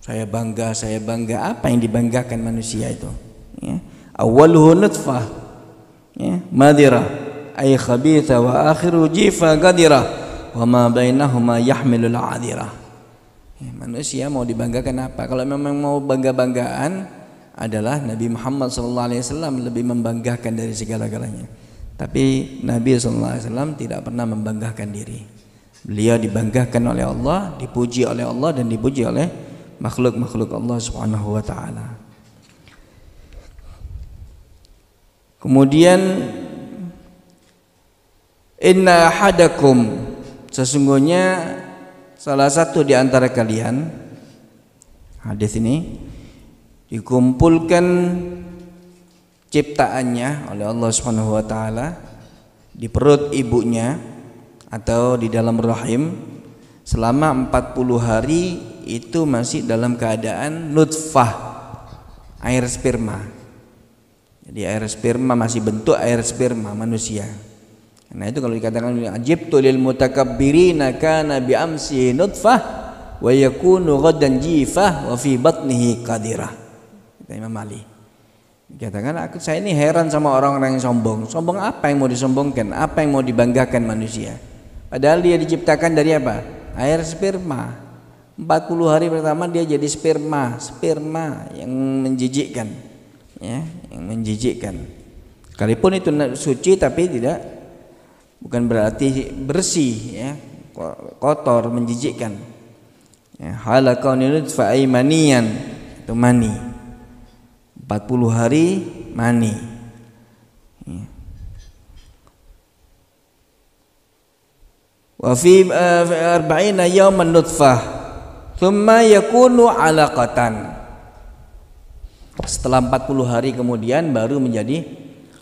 Saya bangga, saya bangga. Apa yang dibanggakan manusia itu? Ya. Awaluhu nutfah. Ya, madira ay khabitha wa akhiru jifa gadira wa ma bainahuma yahmilul adira Ya, manusia mau dibanggakan apa? Kalau memang mau bangga-banggaan adalah Nabi Muhammad SAW lebih membanggakan dari segala-galanya. Tapi Nabi SAW tidak pernah membanggakan diri. Beliau dibanggakan oleh Allah, dipuji oleh Allah dan dipuji oleh makhluk-makhluk Allah Subhanahu wa taala. Kemudian inna hadakum sesungguhnya salah satu di antara kalian hadis ini dikumpulkan ciptaannya oleh Allah Subhanahu wa taala di perut ibunya atau di dalam rahim selama 40 hari itu masih dalam keadaan nutfah air sperma. Jadi air sperma masih bentuk air sperma manusia. Nah itu kalau dikatakan ajibtu lil mutakabbirina kana bi amsi nutfah wa yakunu ghadan jifah wa fi batnihi qadirah. Kata Imam Ali. Dikatakan aku saya ini heran sama orang-orang yang sombong. Sombong apa yang mau disombongkan? Apa yang mau dibanggakan manusia? Padahal dia diciptakan dari apa? Air sperma. 40 hari pertama dia jadi sperma, sperma yang menjijikkan. Ya, yang menjijikkan. Sekalipun itu suci tapi tidak bukan berarti bersih ya kotor menjijikkan ya halakaunil fa aimanian itu mani 40 hari mani ya. wa eh, fi arba'ina yawman nutfah thumma yakunu alaqatan setelah 40 hari kemudian baru menjadi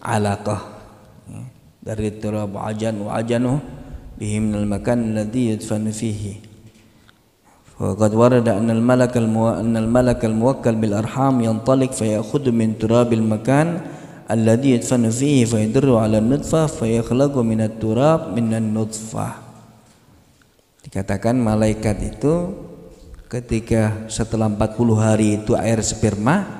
alaqah dari turab ajan wa ajanu bihim al makan alladhi yadfanu fihi وقد ورد أن الملك المو... أن الملك الموكل بالأرحام ينطلق فيأخذ من تراب المكان الذي يدفن فيه فيدر على النطفة فيخلق من التراب dikatakan malaikat itu ketika setelah 40 hari itu air sperma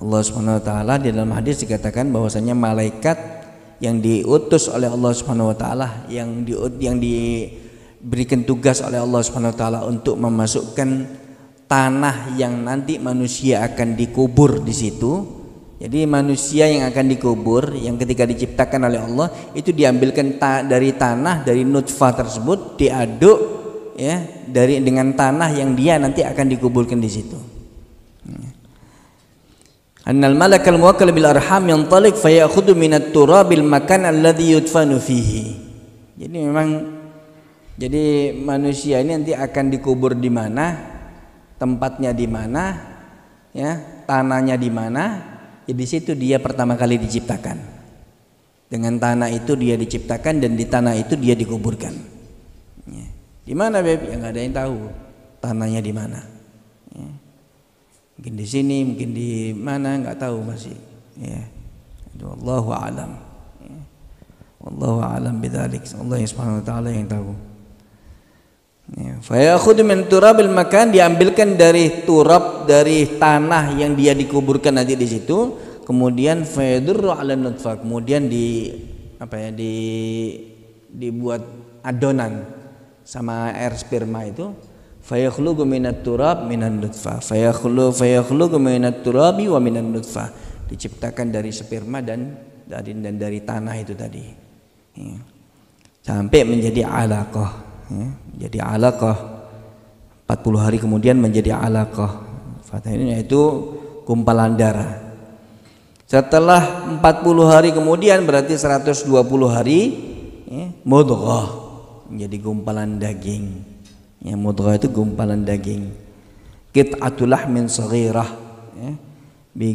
Allah Subhanahu wa taala di dalam hadis dikatakan bahwasanya malaikat yang diutus oleh Allah Subhanahu wa taala yang di yang diberikan tugas oleh Allah Subhanahu wa taala untuk memasukkan tanah yang nanti manusia akan dikubur di situ. Jadi manusia yang akan dikubur yang ketika diciptakan oleh Allah itu diambilkan ta dari tanah dari nutfah tersebut diaduk ya dari dengan tanah yang dia nanti akan dikuburkan di situ. Annal malakal muwakkal bil arham yang talik min at turabil makan alladhi yudfanu fihi. Jadi memang jadi manusia ini nanti akan dikubur di mana, tempatnya di mana, ya, tanahnya di mana. Ya di situ dia pertama kali diciptakan. Dengan tanah itu dia diciptakan dan di tanah itu dia dikuburkan. Ya. Di mana beb? Yang ada yang tahu tanahnya di mana mungkin di sini mungkin di mana nggak tahu masih ya Allahu alam ya. Allahu alam bidzalik Allah subhanahu wa taala yang tahu ya aku min turabil makan diambilkan dari turab dari tanah yang dia dikuburkan nanti di situ kemudian fayadurru ala nutfah kemudian di apa ya di dibuat adonan sama air sperma itu fayakhluqu minat turab minan nutfah fayakhlu fayakhluqu minat turabi wa minan nutfah diciptakan dari sperma dan dari dan dari tanah itu tadi ya. sampai menjadi alaqah ya. jadi alaqah 40 hari kemudian menjadi alaqah fatah ini yaitu gumpalan darah setelah 40 hari kemudian berarti 120 hari ya, mudghah menjadi gumpalan daging ya mudghah itu gumpalan daging qit'atul lahmin saghirah ya bi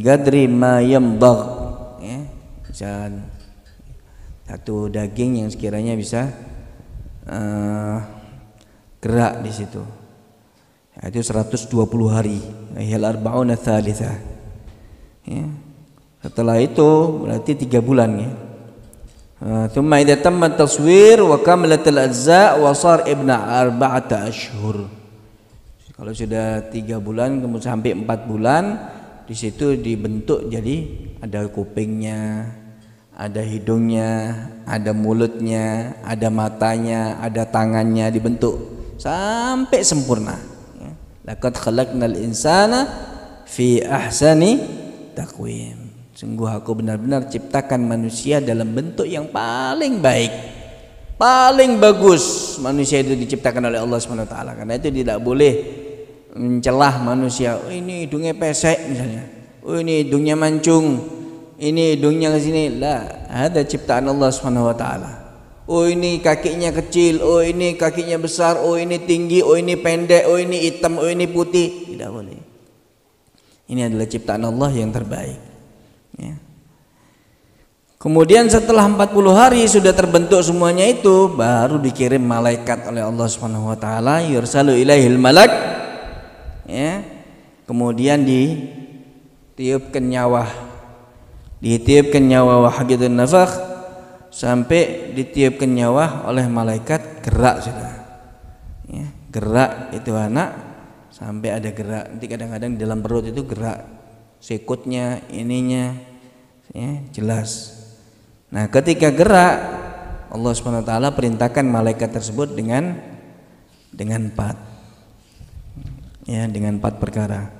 ma yamdagh ya misal satu daging yang sekiranya bisa uh, gerak di situ ya, itu 120 hari hil arbauna thalitha ya setelah itu berarti tiga bulan ya ثم إذا تم التصوير وكملت الأجزاء وصار ابن أربعة أشهر kalau sudah tiga bulan kemudian sampai empat bulan di situ dibentuk jadi ada kupingnya ada hidungnya ada mulutnya ada matanya ada tangannya dibentuk sampai sempurna ya. laqad khalaqnal insana fi ahsani taqwim Sungguh aku benar-benar ciptakan manusia dalam bentuk yang paling baik. Paling bagus manusia itu diciptakan oleh Allah SWT. Karena itu tidak boleh mencelah manusia. Oh, ini hidungnya pesek misalnya. Oh, ini hidungnya mancung. Ini hidungnya ke sini. Lah, ada ciptaan Allah SWT. Oh ini kakinya kecil, oh ini kakinya besar, oh ini tinggi, oh ini pendek, oh ini hitam, oh ini putih. Tidak boleh. Ini adalah ciptaan Allah yang terbaik ya. kemudian setelah 40 hari sudah terbentuk semuanya itu baru dikirim malaikat oleh Allah Subhanahu wa taala yursalu ilaihil malak ya kemudian ditiupkan nyawa ditiupkan nyawa wahgidun nafakh sampai ditiupkan nyawa oleh malaikat gerak sudah ya, gerak itu anak sampai ada gerak nanti kadang-kadang di dalam perut itu gerak sikutnya ininya ya, jelas nah ketika gerak Allah swt perintahkan malaikat tersebut dengan dengan empat ya dengan empat perkara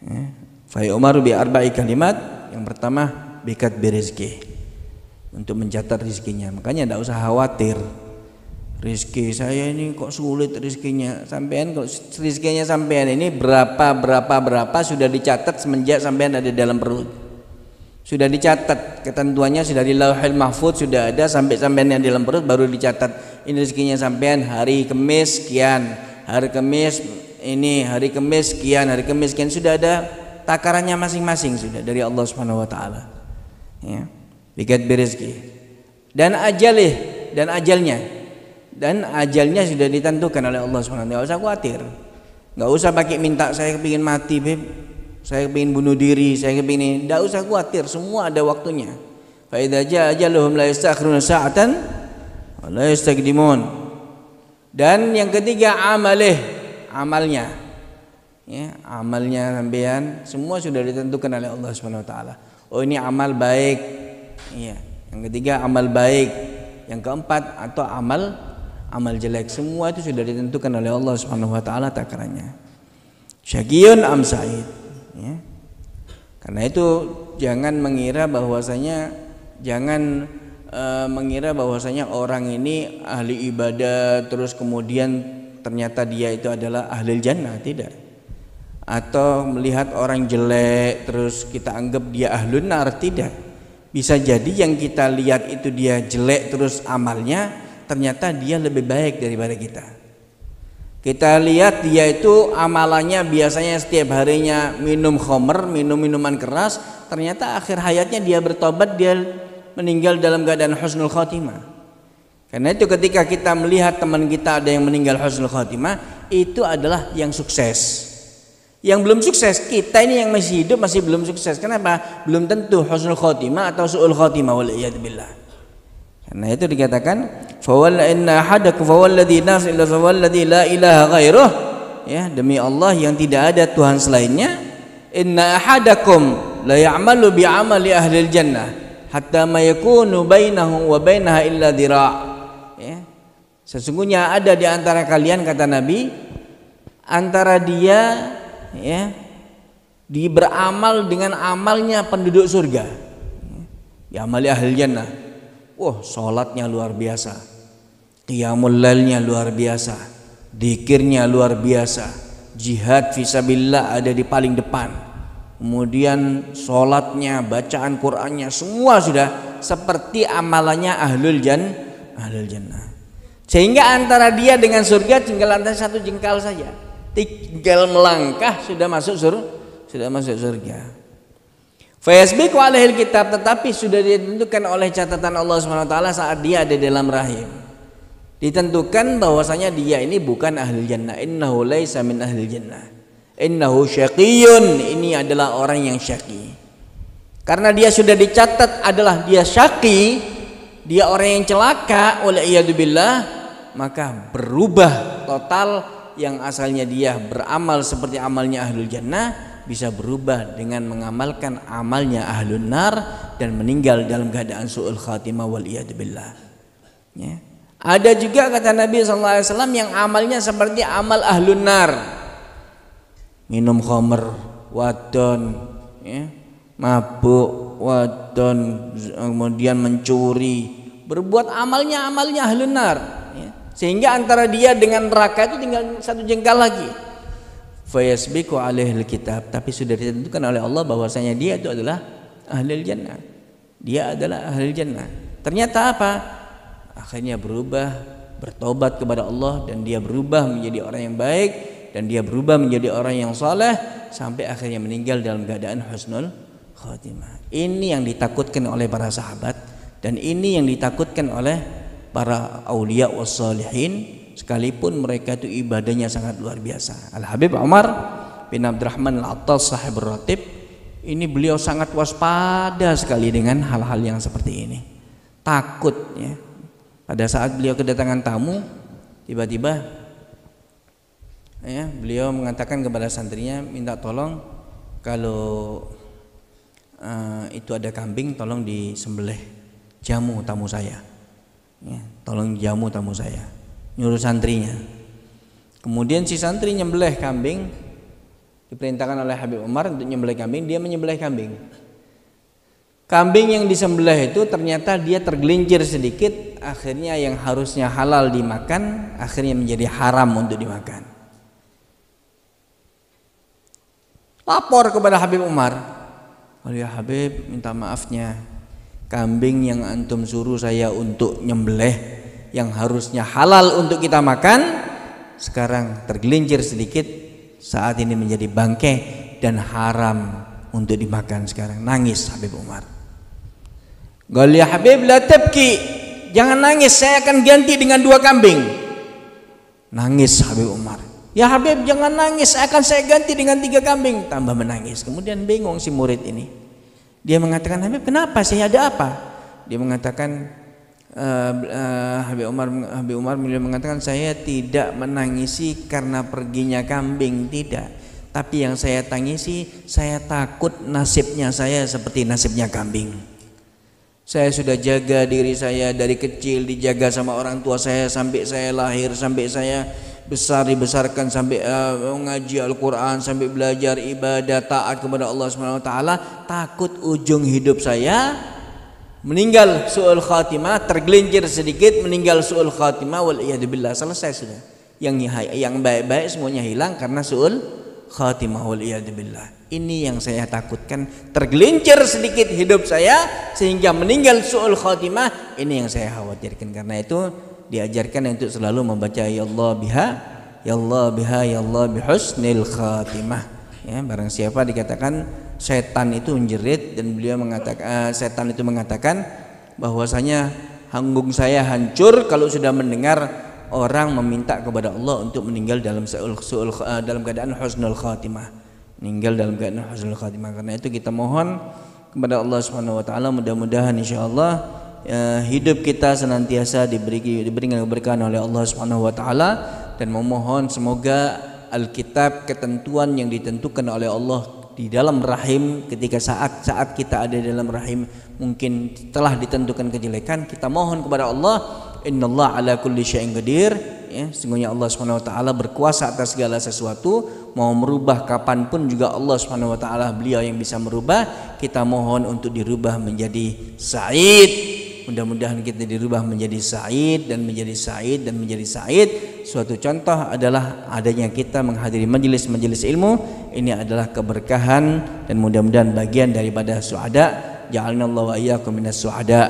ya. Fai Umar bi arba'i kalimat yang pertama bikat berizki untuk mencatat rizkinya makanya tidak usah khawatir Rizki saya ini kok sulit rizkinya sampean kok rizkinya sampean ini berapa berapa berapa sudah dicatat semenjak sampean ada dalam perut sudah dicatat ketentuannya sudah di lauhil mahfud sudah ada sampai sampean yang dalam perut baru dicatat ini rizkinya sampean hari kemis sekian hari kemis ini hari kemis sekian hari kemis sekian sudah ada takarannya masing-masing sudah dari Allah Subhanahu wa taala ya berizki dan ajalih dan ajalnya dan ajalnya sudah ditentukan oleh Allah Swt. Gak usah khawatir gak usah pakai minta saya kepingin mati beb saya kepingin bunuh diri saya kepingin gak usah khawatir semua ada waktunya faida aja loh la yastakhiruna sa'atan la yastaqdimun dan yang ketiga amalih amalnya ya amalnya sampean semua sudah ditentukan oleh Allah Subhanahu wa taala oh ini amal baik ya yang ketiga amal baik yang keempat atau amal amal jelek semua itu sudah ditentukan oleh Allah Subhanahu wa taala takarannya. Syakiyun am sa'id ya. Karena itu jangan mengira bahwasanya jangan e, mengira bahwasanya orang ini ahli ibadah terus kemudian ternyata dia itu adalah ahli jannah tidak atau melihat orang jelek terus kita anggap dia ahlun nar tidak bisa jadi yang kita lihat itu dia jelek terus amalnya ternyata dia lebih baik daripada kita. Kita lihat dia itu amalannya biasanya setiap harinya minum khomer, minum minuman keras, ternyata akhir hayatnya dia bertobat, dia meninggal dalam keadaan husnul khotimah. Karena itu ketika kita melihat teman kita ada yang meninggal husnul khotimah, itu adalah yang sukses. Yang belum sukses, kita ini yang masih hidup masih belum sukses. Kenapa? Belum tentu husnul khotimah atau su'ul khotimah wal billah nah itu dikatakan fawalla inna hadaku fawalladhi nas illa fawalladhi la ilaha ghairuh ya demi Allah yang tidak ada Tuhan selainnya inna ahadakum la ya'malu bi amali ahli jannah hatta ma yakunu bainahu wa bainaha illa dira' ya sesungguhnya ada di antara kalian kata Nabi antara dia ya di beramal dengan amalnya penduduk surga ya, amali ahli jannah Wah, sholatnya luar biasa. Qiyamul lailnya luar biasa. Dikirnya luar biasa. Jihad visabilillah ada di paling depan. Kemudian sholatnya, bacaan Qur'annya semua sudah seperti amalannya ahlul jan ahlul jannah. Sehingga antara dia dengan surga tinggal antara satu jengkal saja. Tinggal melangkah sudah masuk surga, sudah masuk surga. Fayasbiku alaihil kitab tetapi sudah ditentukan oleh catatan Allah Subhanahu wa taala saat dia ada dalam rahim. Ditentukan bahwasanya dia ini bukan ahli jannah. Innahu laisa min ahli jannah. Innahu syaqiyun. Ini adalah orang yang syaqi. Karena dia sudah dicatat adalah dia syaqi, dia orang yang celaka oleh iyadzubillah, maka berubah total yang asalnya dia beramal seperti amalnya ahli jannah bisa berubah dengan mengamalkan amalnya ahlun nar dan meninggal dalam keadaan su'ul khatimah wal billah. Ya. Ada juga kata Nabi SAW yang amalnya seperti amal ahlun nar. Minum khamer, wadon, ya. mabuk, wadon, kemudian mencuri. Berbuat amalnya amalnya ahlun nar. Ya. Sehingga antara dia dengan neraka itu tinggal satu jengkal lagi fayasbiqu alaihil kitab tapi sudah ditentukan oleh Allah bahwasanya dia itu adalah ahli jannah dia adalah ahlul jannah ternyata apa akhirnya berubah bertobat kepada Allah dan dia berubah menjadi orang yang baik dan dia berubah menjadi orang yang saleh sampai akhirnya meninggal dalam keadaan husnul khotimah ini yang ditakutkan oleh para sahabat dan ini yang ditakutkan oleh para aulia wassalihin sekalipun mereka itu ibadahnya sangat luar biasa Al Habib Umar bin Abdurrahman Al Attas sahib ratib ini beliau sangat waspada sekali dengan hal-hal yang seperti ini takut ya pada saat beliau kedatangan tamu tiba-tiba ya beliau mengatakan kepada santrinya minta tolong kalau uh, itu ada kambing tolong disembelih jamu tamu saya ya, tolong jamu tamu saya nyuruh santrinya. Kemudian si santri nyembelih kambing diperintahkan oleh Habib Umar untuk nyembelih kambing, dia menyembelih kambing. Kambing yang disembelih itu ternyata dia tergelincir sedikit, akhirnya yang harusnya halal dimakan akhirnya menjadi haram untuk dimakan. Lapor kepada Habib Umar. Oh ya Habib, minta maafnya. Kambing yang antum suruh saya untuk nyembelih yang harusnya halal untuk kita makan sekarang tergelincir sedikit saat ini menjadi bangke dan haram untuk dimakan sekarang nangis Habib Umar Gali ya Habib la tabki jangan nangis saya akan ganti dengan dua kambing nangis Habib Umar ya Habib jangan nangis saya akan saya ganti dengan tiga kambing tambah menangis kemudian bingung si murid ini dia mengatakan Habib kenapa sih ada apa dia mengatakan uh, Habib Umar Habib Umar beliau mengatakan saya tidak menangisi karena perginya kambing tidak tapi yang saya tangisi saya takut nasibnya saya seperti nasibnya kambing saya sudah jaga diri saya dari kecil dijaga sama orang tua saya sampai saya lahir sampai saya besar dibesarkan sampai uh, mengaji Al-Qur'an sampai belajar ibadah taat kepada Allah Subhanahu wa taala takut ujung hidup saya meninggal su'ul khatimah tergelincir sedikit meninggal su'ul khatimah wal billah selesai sudah yang yang baik-baik semuanya hilang karena su'ul khatimah wal billah ini yang saya takutkan tergelincir sedikit hidup saya sehingga meninggal su'ul khatimah ini yang saya khawatirkan karena itu diajarkan untuk selalu membaca ya Allah biha ya Allah biha ya Allah bihusnil khatimah ya barang siapa dikatakan setan itu menjerit dan beliau mengatakan uh, setan itu mengatakan bahwasanya hanggung saya hancur kalau sudah mendengar orang meminta kepada Allah untuk meninggal dalam seul, seul, uh, dalam keadaan husnul khatimah meninggal dalam keadaan husnul khatimah karena itu kita mohon kepada Allah Subhanahu wa taala mudah-mudahan insyaallah uh, hidup kita senantiasa diberi diberi keberkahan oleh Allah Subhanahu wa taala dan memohon semoga Alkitab ketentuan yang ditentukan oleh Allah di dalam rahim ketika saat-saat kita ada dalam rahim mungkin telah ditentukan kejelekan kita mohon kepada Allah innallaha ala kulli syai'in qadir ya sungguhnya Allah Subhanahu wa taala berkuasa atas segala sesuatu mau merubah kapanpun juga Allah Subhanahu wa taala beliau yang bisa merubah kita mohon untuk dirubah menjadi Said mudah-mudahan kita dirubah menjadi Said dan menjadi Said dan menjadi Said suatu contoh adalah adanya kita menghadiri majelis-majelis ilmu ini adalah keberkahan dan mudah-mudahan bagian daripada suada ja'alna Allah wa iyyakum minas suada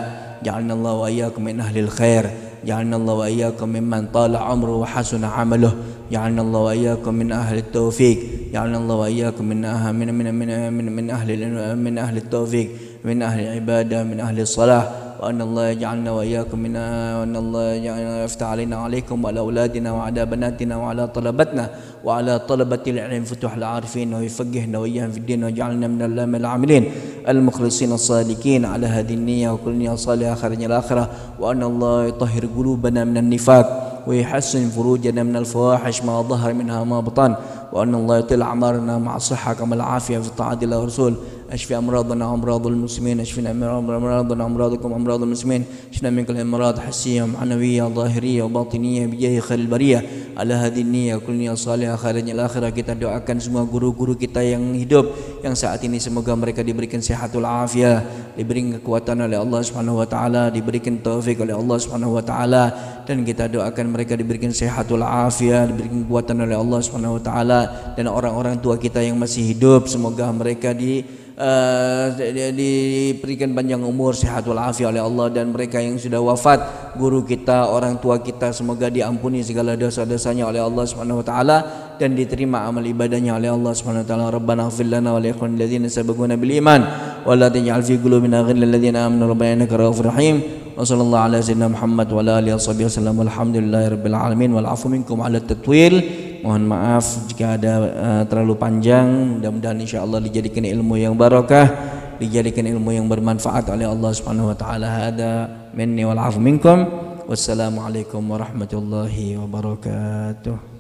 ja'alna Allah wa iyyakum min ahlil khair ja'alna Allah wa iyyakum mimman tala umru wa hasuna amaluh ja'alna Allah wa iyyakum min ahli taufiq ja'alna Allah wa iyyakum ah- min min min min min ahli min ahli min ahli ibadah min ahli salah وأن الله يجعلنا وإياكم منها وأن الله يجعلنا يفتح علينا وعليكم وعلى أولادنا وعلى بناتنا وعلى طلبتنا وعلى طلبة العلم فتح العارفين ويفقهنا وإياهم في الدين ويجعلنا من اللام العاملين المخلصين الصادقين على هذه النية وكل نية صالحة خارج الآخرة وأن الله يطهر قلوبنا من النفاق ويحسن فروجنا من الفواحش ما ظهر منها ما بطن وأن الله يطيل أعمارنا مع الصحة كما العافية في طاعة الله ورسوله اشف امراضنا امراض المسلمين اشفنا امراضنا امراضكم امراض المسلمين اشفنا من كل امراض حسيه ومعنويه ظاهريه وباطنيه بجاه خير البريه على هذه النية kulnia salihah khairnya akhirah kita doakan semua guru-guru kita yang hidup yang saat ini semoga mereka diberikan sehatul afiah diberikan kekuatan oleh Allah Subhanahu wa taala diberikan taufik oleh Allah Subhanahu wa taala dan kita doakan mereka diberikan sehatul afiah diberikan kekuatan oleh Allah Subhanahu wa taala dan orang-orang tua kita yang masih hidup semoga mereka di uh, diberikan panjang umur sehat walafiat oleh Allah dan mereka yang sudah wafat guru kita orang tua kita semoga diampuni segala dosa-dosanya oleh Allah Subhanahu wa taala dan diterima amal ibadahnya oleh Allah Subhanahu wa taala Rabbana aghfir lana wa liqul ladzina sabaquna bil iman wa la taj'al fi qulubina ghillan ladzina rabbana innaka rahim wa ala sayyidina Muhammad wa ala alihi wasallam alhamdulillahirabbil alamin wal minkum ala tatwil mohon maaf jika ada uh, terlalu panjang mudah-mudahan insyaallah dijadikan ilmu yang barokah dijadikan ilmu yang bermanfaat oleh Allah Subhanahu wa taala hada minni wal afu minkum wassalamu alaikum warahmatullahi wabarakatuh